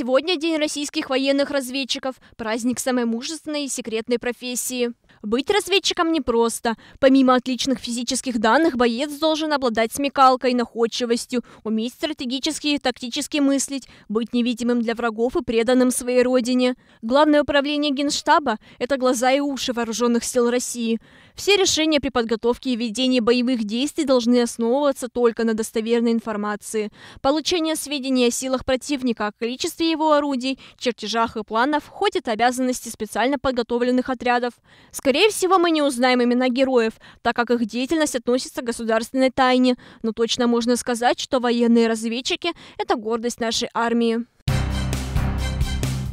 Сегодня День российских военных разведчиков, праздник самой мужественной и секретной профессии. Быть разведчиком непросто. Помимо отличных физических данных, боец должен обладать смекалкой, находчивостью, уметь стратегически и тактически мыслить, быть невидимым для врагов и преданным своей родине. Главное управление Генштаба – это глаза и уши вооруженных сил России. Все решения при подготовке и ведении боевых действий должны основываться только на достоверной информации. Получение сведений о силах противника, о количестве его орудий, чертежах и планов ходят обязанности специально подготовленных отрядов. Скорее всего, мы не узнаем имена героев, так как их деятельность относится к государственной тайне, но точно можно сказать, что военные разведчики – это гордость нашей армии.